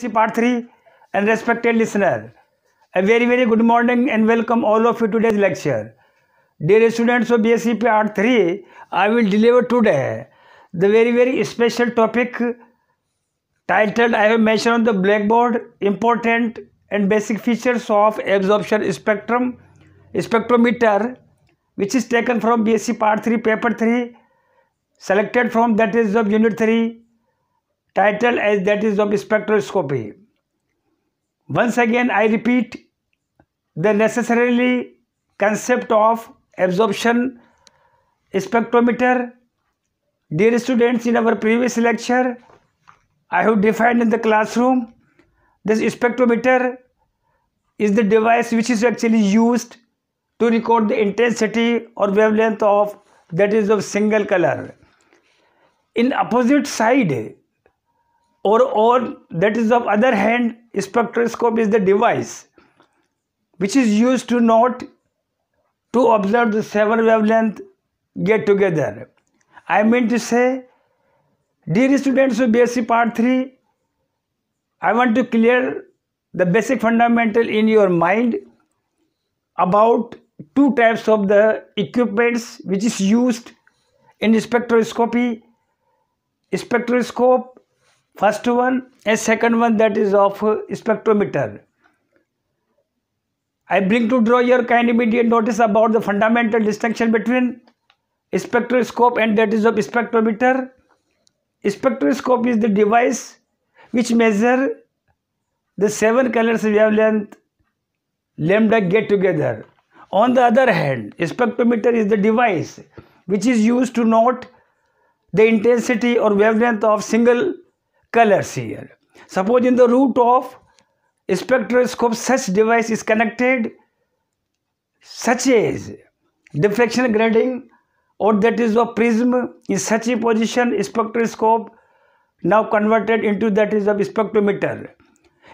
C part three and respected listener a very very good morning and welcome all of you today's lecture dear students of B S C part three I will deliver today the very very special topic titled I have mention on the blackboard important and basic features of absorption spectrum spectrometer which is taken from B S C part three paper three selected from that is of unit three title as that is of spectroscopy. Once again I repeat the necessarily concept of absorption spectrometer. Dear students, in our previous lecture, I have defined in the classroom, this spectrometer is the device which is actually used to record the intensity or wavelength of that is of single color. In opposite side, or or that is of other hand spectroscope is the device which is used to note to observe the seven wavelength get together i mean to say dear students of bsc part 3 i want to clear the basic fundamental in your mind about two types of the equipments which is used in spectroscopy spectroscope first one and second one that is of uh, spectrometer. I bring to draw your kind immediate notice about the fundamental distinction between spectroscope and that is of spectrometer. Spectroscope is the device which measure the seven colors wavelength lambda get together. On the other hand, spectrometer is the device which is used to note the intensity or wavelength of single colors here. Suppose in the root of spectroscope such device is connected such as diffraction grating or that is a prism in such a position spectroscope now converted into that is a spectrometer.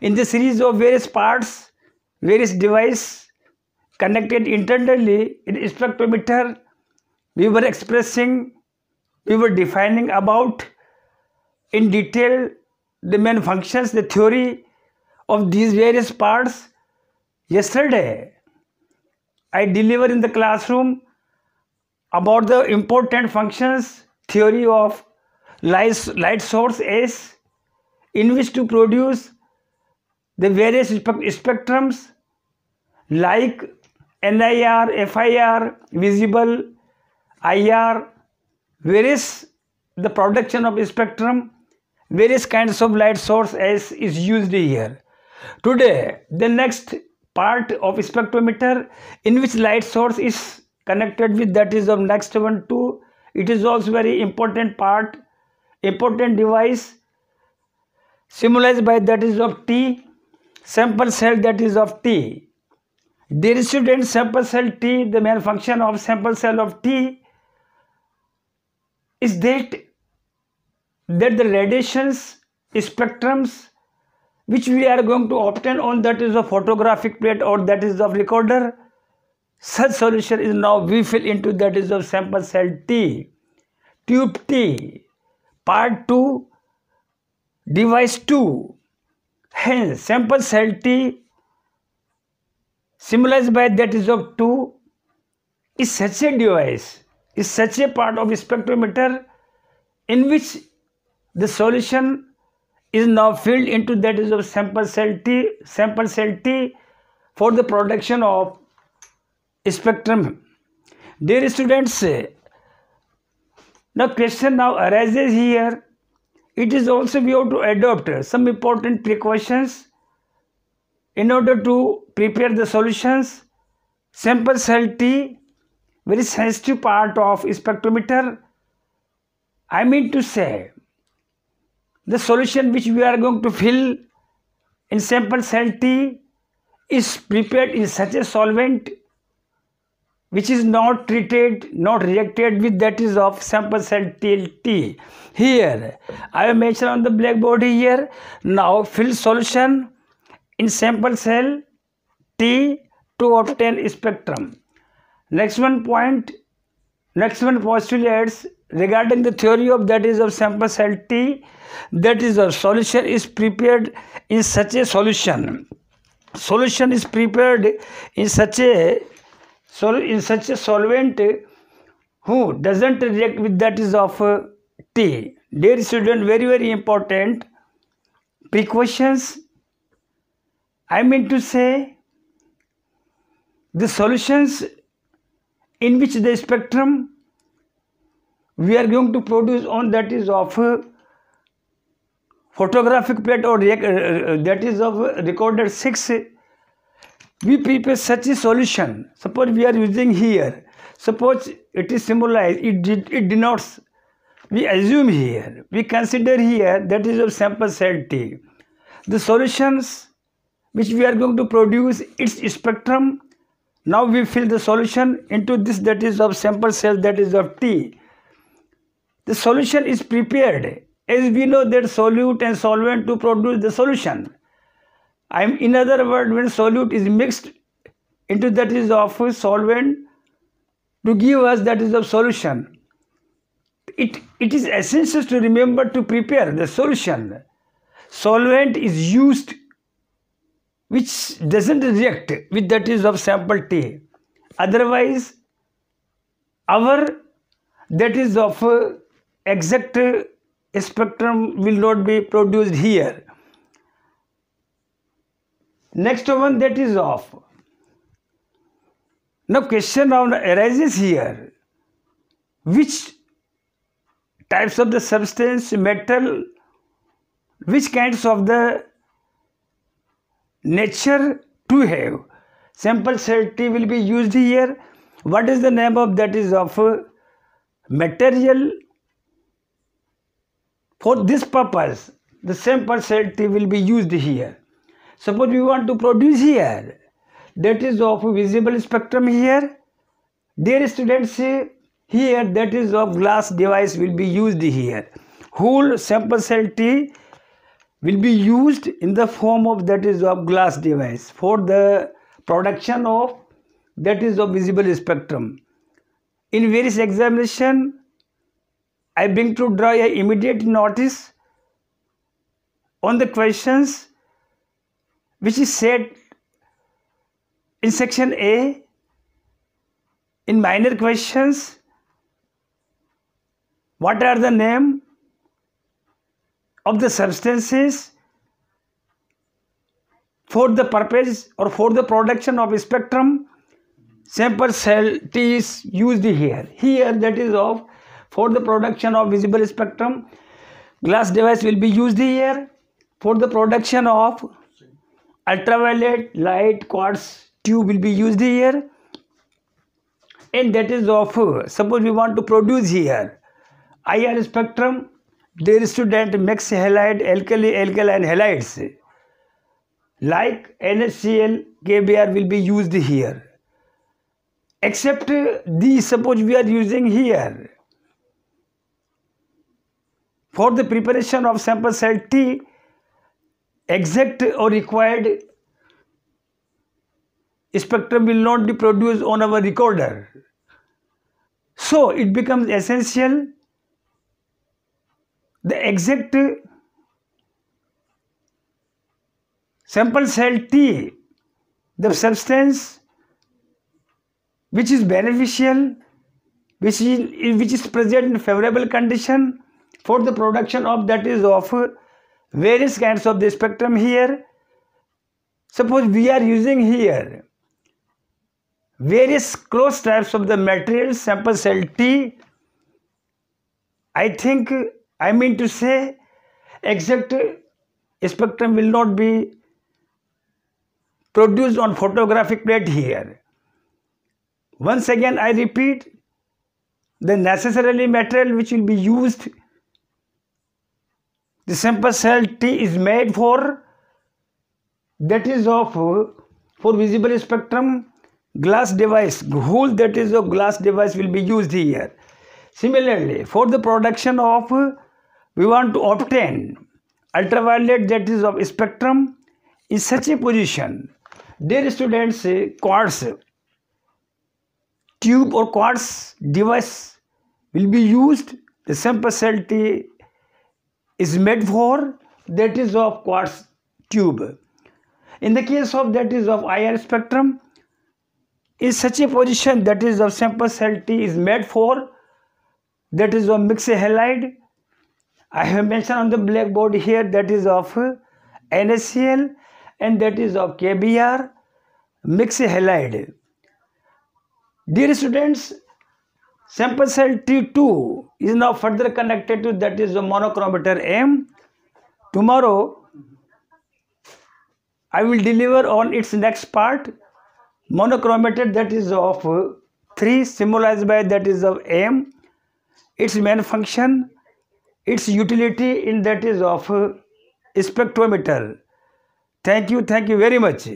In the series of various parts, various device connected internally in spectrometer, we were expressing, we were defining about in detail the main functions, the theory of these various parts yesterday. I deliver in the classroom about the important functions theory of light source S in which to produce the various spectrums like NIR, FIR, visible, IR, various the production of spectrum various kinds of light source as is used here. Today, the next part of spectrometer in which light source is connected with that is of next one too. It is also very important part, important device symbolized by that is of T, sample cell that is of T. The resident sample cell T, the main function of sample cell of T is that that the radiations spectrums which we are going to obtain on that is a photographic plate or that is of recorder such solution is now we fill into that is of sample cell T tube T part 2 device 2 hence sample cell T symbolized by that is of 2 is such a device is such a part of spectrometer in which the solution is now filled into that is of sample cell T, sample cell T for the production of spectrum. Dear students, now question now arises here. It is also we have to adopt some important precautions in order to prepare the solutions. Sample cell T, very sensitive part of spectrometer. I mean to say, the solution which we are going to fill in sample cell T is prepared in such a solvent which is not treated, not reacted with that is of sample cell TLT. Here, I have mentioned on the blackboard here. Now, fill solution in sample cell T to obtain spectrum. Next one point, next one postulates regarding the theory of that is of sample cell T, that is of solution is prepared in such a solution. Solution is prepared in such a so in such a solvent who doesn't react with that is of uh, T. Dear student, very very important precautions. I mean to say the solutions in which the spectrum we are going to produce on that is of uh, photographic plate or uh, uh, that is of recorded 6 we prepare such a solution suppose we are using here suppose it is symbolized it, it, it denotes we assume here we consider here that is of sample cell t the solutions which we are going to produce its spectrum now we fill the solution into this that is of sample cell that is of t the solution is prepared. As we know that solute and solvent to produce the solution. I am in other words when solute is mixed into that is of solvent to give us that is of solution. It, it is essential to remember to prepare the solution. Solvent is used which doesn't react with that is of sample T. Otherwise, our that is of exact spectrum will not be produced here next one that is off now question arises here which types of the substance metal which kinds of the nature to have sample set will be used here what is the name of that is of material for this purpose, the same T will be used here. Suppose we want to produce here, that is of visible spectrum here. Dear students, here that is of glass device will be used here. Whole sample cell T will be used in the form of that is of glass device for the production of that is of visible spectrum. In various examination, I bring to draw your immediate notice on the questions which is said in section A in minor questions what are the name of the substances for the purpose or for the production of spectrum sample cell T is used here. Here that is of for the production of visible spectrum. Glass device will be used here for the production of ultraviolet light quartz tube will be used here and that is of uh, suppose we want to produce here IR spectrum their student mix halide alkali alkaline halides like NaCl KBr will be used here except uh, these suppose we are using here for the preparation of sample cell T, exact or required spectrum will not be produced on our recorder. So it becomes essential the exact sample cell T, the substance which is beneficial, which is, which is present in favorable condition for the production of that is of various kinds of the spectrum here suppose we are using here various close types of the materials sample cell T I think I mean to say exact spectrum will not be produced on photographic plate here once again I repeat the necessarily material which will be used the sample cell T is made for that is of for visible spectrum glass device whole that is of glass device will be used here. Similarly, for the production of we want to obtain ultraviolet that is of spectrum in such a position. Dear students, quartz tube or quartz device will be used. The sample cell T is made for that is of quartz tube. In the case of that is of IR spectrum, in such a position that is of sample cell T is made for that is of mixed halide. I have mentioned on the blackboard here that is of NaCl and that is of KBr mixed halide. Dear students, Sample cell T2 is now further connected to that is the monochromator M. Tomorrow, I will deliver on its next part, monochromator that is of 3 symbolized by that is of M, its main function, its utility in that is of spectrometer. Thank you, thank you very much.